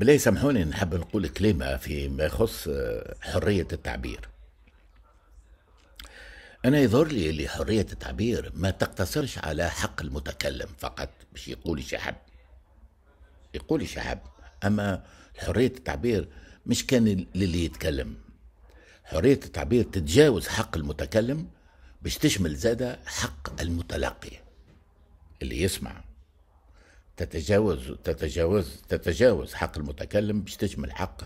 بالله سامحوني نحب نقول كلمة فيما يخص آه، حرية التعبير أنا يظهر لي اللي حرية التعبير ما تقتصرش على حق المتكلم فقط باش يقول شي يقول شي أما حرية التعبير مش كان للي يتكلم حرية التعبير تتجاوز حق المتكلم باش تشمل زادة حق المتلقي اللي يسمع تتجاوز تتجاوز تتجاوز حق المتكلم باش تشمل حق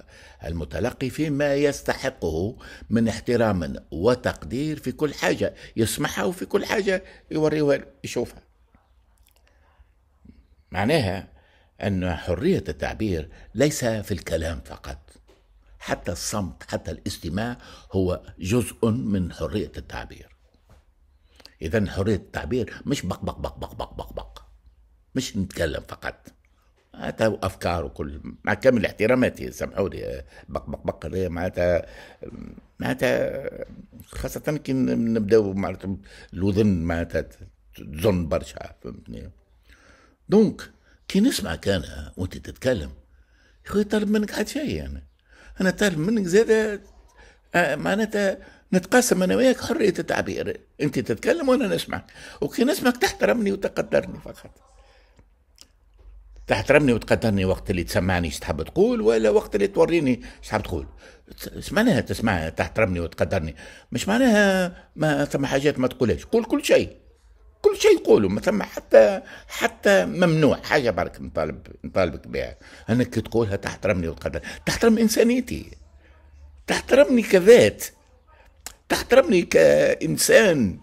المتلقي فيما يستحقه من احترام وتقدير في كل حاجة يسمعها وفي كل حاجة يوريها يشوفها معناها أن حرية التعبير ليس في الكلام فقط حتى الصمت حتى الاستماع هو جزء من حرية التعبير إذا حرية التعبير مش بق بق بق بق بق مش نتكلم فقط معناتها افكار وكل مع كامل احتراماتي سامحوا لي بق بق بق معناتها معناتها خاصة كي نبداو معناتها الوذن معناتها تظن برشا فهمتني دونك كي نسمعك انا وانت تتكلم يا خويا طالب منك حد شيء انا يعني. انا طالب منك زادة آه، معناتها نتقاسم انا وياك حريه التعبير انت تتكلم وانا نسمعك وكي نسمعك تحترمني وتقدرني فقط تحترمني وتقدرني وقت اللي تسمعني ايش تحب تقول ولا وقت اللي توريني ايش تحب تقول اش معناها تسمع تحترمني وتقدرني مش معناها ما ثم حاجات ما تقولهاش قول كل شيء كل شيء قوله ما ثم حتى حتى ممنوع حاجه برك نطالب نطالبك بها انك تقولها تحترمني وتقدر تحترم انسانيتي تحترمني كذات تحترمني كانسان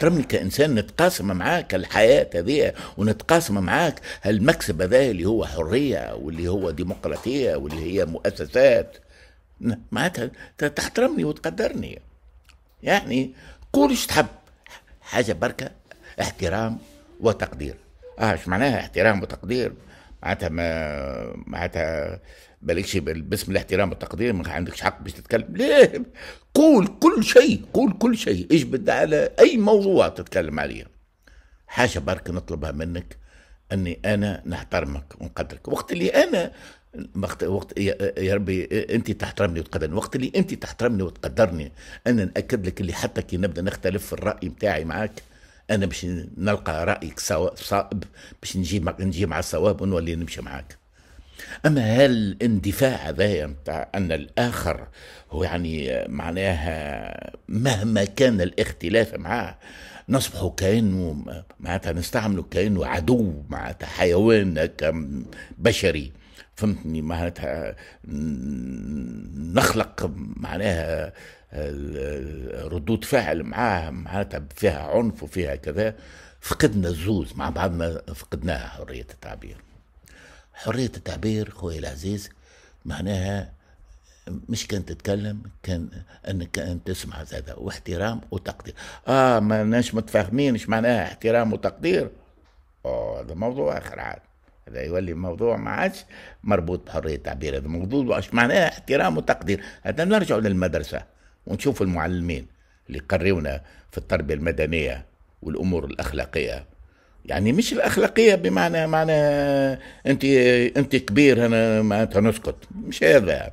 احترمني كانسان نتقاسم معاك الحياه هذه ونتقاسم معاك هالمكسب هذا اللي هو حريه واللي هو ديمقراطيه واللي هي مؤسسات معناتها تحترمني وتقدرني يعني قول ايش تحب حاجه بركه احترام وتقدير اه ايش معناها احترام وتقدير معناتها ما معناتها بالكش باسم الاحترام والتقدير ما عندكش حق باش تتكلم ليه قول كل شيء قول كل شيء اجبد على اي موضوع تتكلم عليه حاجه برك نطلبها منك اني انا نحترمك ونقدرك وقت اللي انا وقت وقت يا ربي انت تحترمني وتقدرني وقت اللي انت تحترمني وتقدرني انا ناكد لك اللي حتى كي نبدا نختلف في الراي بتاعي معاك انا باش نلقى رايك صائب باش نجي نجي مع صواب ونولي نمشي معاك اما هل الاندفاع هذايا نتاع ان الاخر هو يعني معناها مهما كان الاختلاف معاه نصبحوا كانه معناتها نستعملوا كانه عدو معناتها حيوان بشري فهمتني معناتها نخلق معناها ردود فعل معاها معناتها فيها عنف وفيها كذا فقدنا الزوز مع بعضنا فقدناها حرية التعبير حرية التعبير خويا العزيز معناها مش كان تتكلم كان انك كان تسمع هذا واحترام وتقدير اه ما ناش متفاهمين ايش معناها احترام وتقدير اه هذا موضوع اخر عاد هذا يولي الموضوع ما عادش مربوط بحريه التعبير هذا موضوع واش معناه احترام وتقدير هذا نرجعوا للمدرسه ونشوف المعلمين اللي قريونا في التربيه المدنيه والامور الاخلاقيه يعني مش الاخلاقيه بمعنى معنى انت انت كبير انا ما انت نسكت مش هذا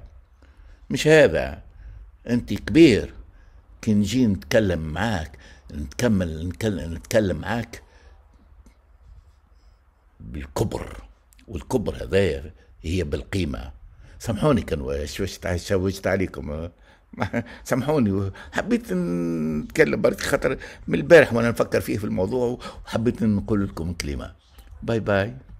مش هذا انت كبير كي نجي نتكلم معاك نكمل نتكلم معاك بالكبر والكبر هذايا هي بالقيمة سامحوني كان واش شوشت عليكم سامحوني حبيت نتكلم برك خاطر من البارح وانا نفكر فيه في الموضوع وحبيت نقول لكم كلمة باي باي